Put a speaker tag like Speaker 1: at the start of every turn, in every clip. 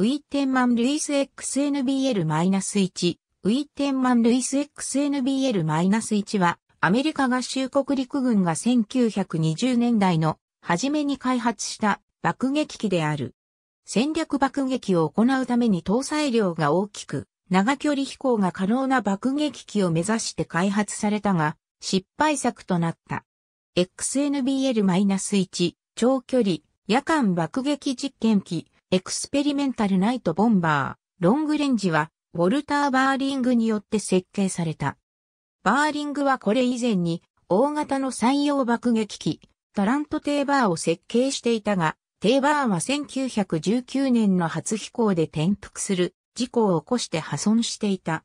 Speaker 1: ウィッテンマン・ルイス XNBL-1、ウィッテンマン・ルイス XNBL-1 は、アメリカ合衆国陸軍が1920年代の初めに開発した爆撃機である。戦略爆撃を行うために搭載量が大きく、長距離飛行が可能な爆撃機を目指して開発されたが、失敗作となった。XNBL-1 長距離夜間爆撃実験機エクスペリメンタルナイトボンバー、ロングレンジは、ウォルター・バーリングによって設計された。バーリングはこれ以前に、大型の採用爆撃機、タラント・テーバーを設計していたが、テーバーは1919年の初飛行で転覆する事故を起こして破損していた。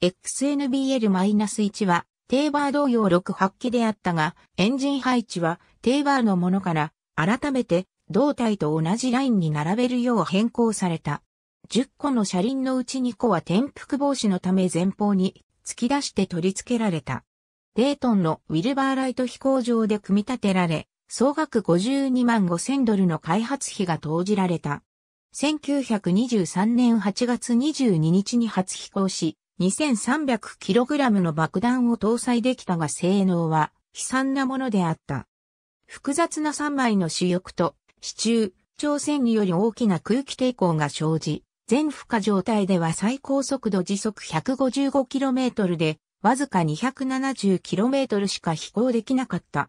Speaker 1: XNBL-1 は、テーバー同様6発機であったが、エンジン配置はテーバーのものから改めて胴体と同じラインに並べるよう変更された。10個の車輪のうち2個は転覆防止のため前方に突き出して取り付けられた。デートンのウィルバーライト飛行場で組み立てられ、総額52万5千ドルの開発費が投じられた。1923年8月22日に初飛行し、2300kg の爆弾を搭載できたが性能は悲惨なものであった。複雑な3枚の主翼と市中、朝鮮により大きな空気抵抗が生じ、全負荷状態では最高速度時速 155km で、わずか 270km しか飛行できなかった。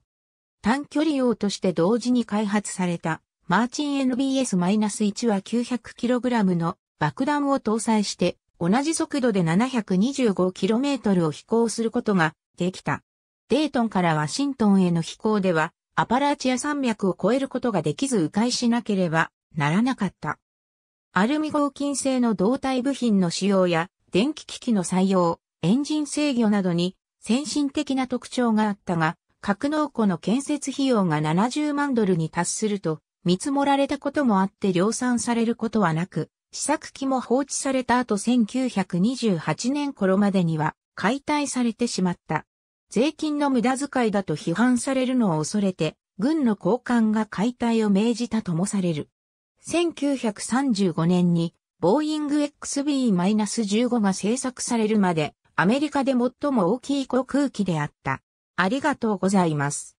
Speaker 1: 短距離用として同時に開発された、マーチン NBS-1 は 900kg の爆弾を搭載して、同じ速度で 725km を飛行することができた。デートンからワシントンへの飛行では、アパラーチア山脈を越えることができず迂回しなければならなかった。アルミ合金製の胴体部品の使用や電気機器の採用、エンジン制御などに先進的な特徴があったが、格納庫の建設費用が70万ドルに達すると見積もられたこともあって量産されることはなく、試作機も放置された後1928年頃までには解体されてしまった。税金の無駄遣いだと批判されるのを恐れて、軍の高官が解体を命じたともされる。1935年に、ボーイング XB-15 が製作されるまで、アメリカで最も大きい航空機であった。ありがとうございます。